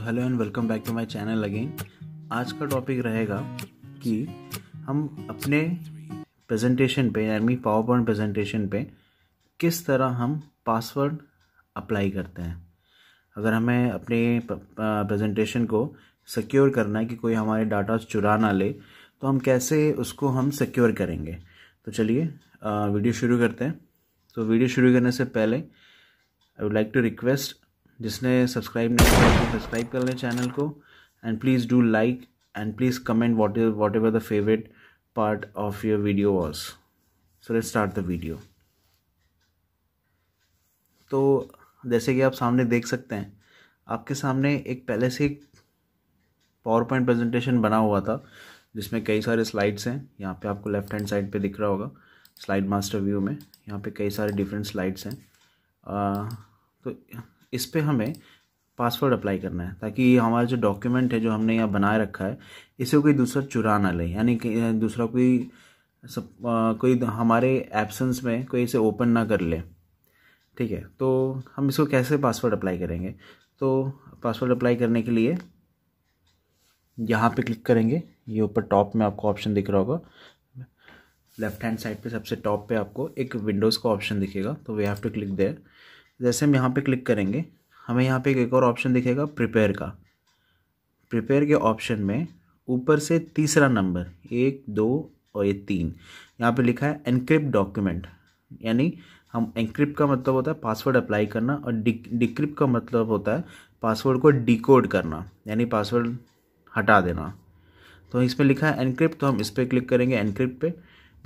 तो hello and welcome back to my channel again आज का टॉपिक रहेगा कि हम अपने प्रेजेंटेशन पे मीन पावर पॉइंट प्रेजेंटेशन पे किस तरह हम पासवर्ड अप्लाई करते हैं अगर हमें अपने प्रेजेंटेशन को सिक्योर करना है कि कोई हमारे डाटा चुरा ना ले तो हम कैसे उसको हम सिक्योर करेंगे तो चलिए वीडियो शुरू करते हैं तो वीडियो शुरू करने से पहले I would like to request जिसने सब्सक्राइब नहीं किया तो सब्सक्राइब कर लें चैनल को and please do like and please comment what is whatever the favourite part of your video was so let start the video तो जैसे कि आप सामने देख सकते हैं आपके सामने एक पहले से एक पावर पॉइंट प्रेजेंटेशन बना हुआ था जिसमें कई सारे स्लाइड्स हैं यहाँ पे आपको लेफ्ट हैंड साइड पे दिख रहा होगा स्लाइड मास्टर व्यू में यहाँ पे कई सारे डिफरेंट स्लाइड्स हैं आ, तो इस पर हमें पासवर्ड अप्लाई करना है ताकि हमारा जो डॉक्यूमेंट है जो हमने यहाँ बनाए रखा है इसे कोई दूसरा चुरा ना ले यानी कि दूसरा कोई सब आ, कोई हमारे एब्सेंस में कोई इसे ओपन ना कर ले ठीक है तो हम इसको कैसे पासवर्ड अप्लाई करेंगे तो पासवर्ड अप्लाई करने के लिए यहाँ पे क्लिक करेंगे ये ऊपर टॉप में आपको ऑप्शन दिख रहा होगा लेफ्ट हैंड साइड पे सबसे टॉप पे आपको एक विंडोज़ का ऑप्शन दिखेगा तो we have to click there जैसे हम यहाँ पे क्लिक करेंगे हमें यहाँ पे एक और ऑप्शन दिखेगा प्रिपेयर का प्रिपेयर के ऑप्शन में ऊपर से तीसरा नंबर एक दो और ये तीन यहाँ पे लिखा है एनक्रिप्ट डॉक्यूमेंट यानी हम एनक्रिप्ट का मतलब होता है पासवर्ड अप्लाई करना और डिक्रिप्ट का मतलब होता है पासवर्ड को डिकोड करना यानी पासवर्ड हटा देना तो इसमें लिखा है एनक्रिप्ट तो हम इस पर क्लिक करेंगे एनक्रिप्ट पे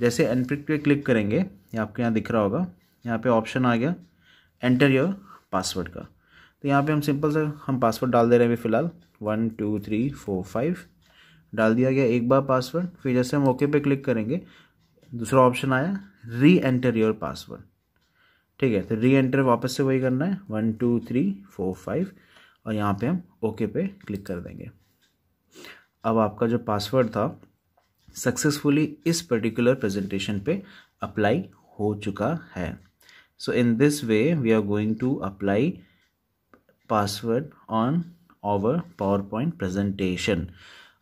जैसे एनक्रिप्ट पे क्लिक करेंगे ये आपके यहाँ दिख रहा होगा यहाँ पे ऑप्शन आ गया एंटर योर पासवर्ड का तो यहाँ पे हम सिंपल से हम पासवर्ड डाल दे रहे हैं अभी फ़िलहाल one two three four five डाल दिया गया एक बार पासवर्ड फिर जैसे हम ओके पे क्लिक करेंगे दूसरा ऑप्शन आया री एंटर योर पासवर्ड ठीक है तो री एंटर वापस से वही करना है one two three four five और यहाँ पे हम ओके पे क्लिक कर देंगे अब आपका जो पासवर्ड था सक्सेसफुली इस पर्टिकुलर प्रेजेंटेशन पे अप्लाई हो चुका है so in this way we are going to apply password on our PowerPoint presentation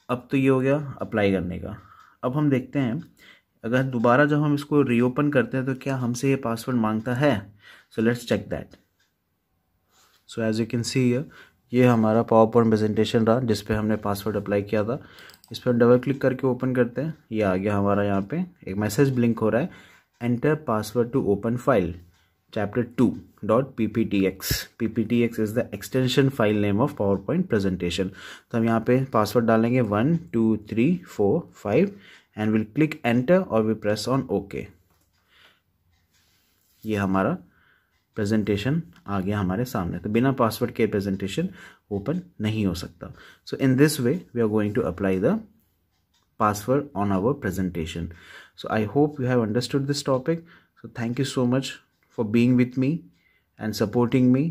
अब तो ये हो गया अप्लाई करने का अब हम देखते हैं अगर दोबारा जब हम इसको रीओपन करते हैं तो क्या हमसे ये पासवर्ड मांगता है so let's check that so as you can see ये हमारा पावर पॉइंट प्रेजेंटेशन रहा जिस हमने पासवर्ड अप्लाई किया था इस पर डबल क्लिक करके ओपन करते हैं ये आ गया हमारा यहाँ पे एक मैसेज ब्लिंक हो रहा है enter password to open file chapter 2.pptx pptx is the extension file name of powerpoint presentation तो hum yahan pe password dalenge 1 2 3 4 5 and we'll click enter or we press on okay ये हमारा presentation आ गया हमारे सामने तो बिना password के presentation open नहीं हो सकता so in this way we are going to apply the password on our presentation so I hope you have understood this topic so thank you so much for being with me and supporting me